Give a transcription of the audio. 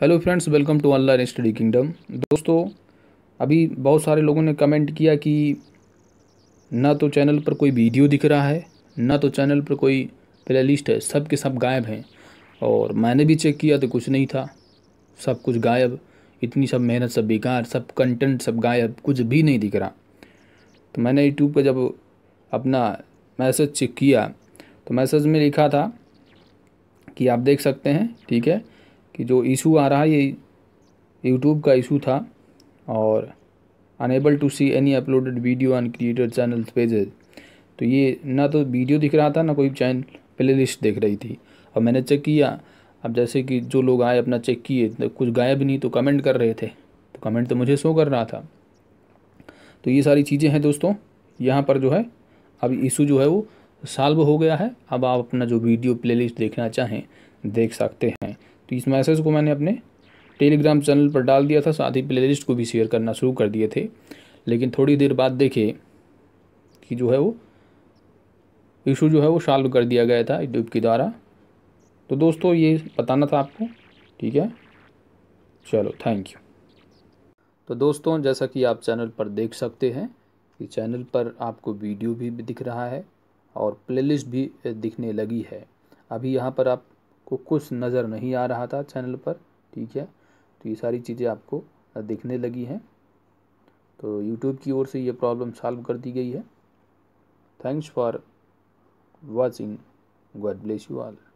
hello friends welcome to online study kingdom दोस्तों अभी बहुत सारे लोगों ने कमेंट किया कि ना तो चैनल पर कोई वीडियो दिख रहा है ना तो चैनल पर कोई प्ले लिस्ट है सब के सब गायब हैं और मैंने भी चेक किया तो कुछ नहीं था सब कुछ गायब इतनी सब मेहनत सब बेकार सब कंटेंट सब गायब कुछ भी नहीं दिख रहा तो मैंने यूट्यूब पर जब अपना मैसेज चेक किया तो मैसेज में लिखा था कि आप देख सकते हैं ठीक है कि जो इशू आ रहा है ये यूट्यूब का इशू था और unable to see any uploaded video on created channel pages तो ये ना तो वीडियो दिख रहा था ना कोई चैनल प्ले लिस्ट देख रही थी और मैंने चेक किया अब जैसे कि जो लोग आए अपना चेक किए तो कुछ गायब नहीं तो कमेंट कर रहे थे तो कमेंट तो मुझे शो कर रहा था तो ये सारी चीज़ें हैं दोस्तों यहाँ पर जो है अब इशू जो है वो सॉल्व हो गया है अब आप अपना जो वीडियो प्लेलिस्ट देखना चाहें देख सकते हैं तो इस मैसेज को मैंने अपने टेलीग्राम चैनल पर डाल दिया था साथ ही प्ले को भी शेयर करना शुरू कर दिए थे लेकिन थोड़ी देर बाद देखे कि जो है वो इशू जो है वो सॉल्व कर दिया गया था यूट्यूब के द्वारा तो दोस्तों ये बताना था आपको ठीक है चलो थैंक यू तो दोस्तों जैसा कि आप चैनल पर देख सकते हैं कि चैनल पर आपको वीडियो भी दिख रहा है और प्लेलिस्ट भी दिखने लगी है अभी यहाँ पर आप को कुछ नज़र नहीं आ रहा था चैनल पर ठीक है तो ये सारी चीज़ें आपको दिखने लगी हैं तो यूट्यूब की ओर से ये प्रॉब्लम सॉल्व कर दी गई है thanks for watching God bless you all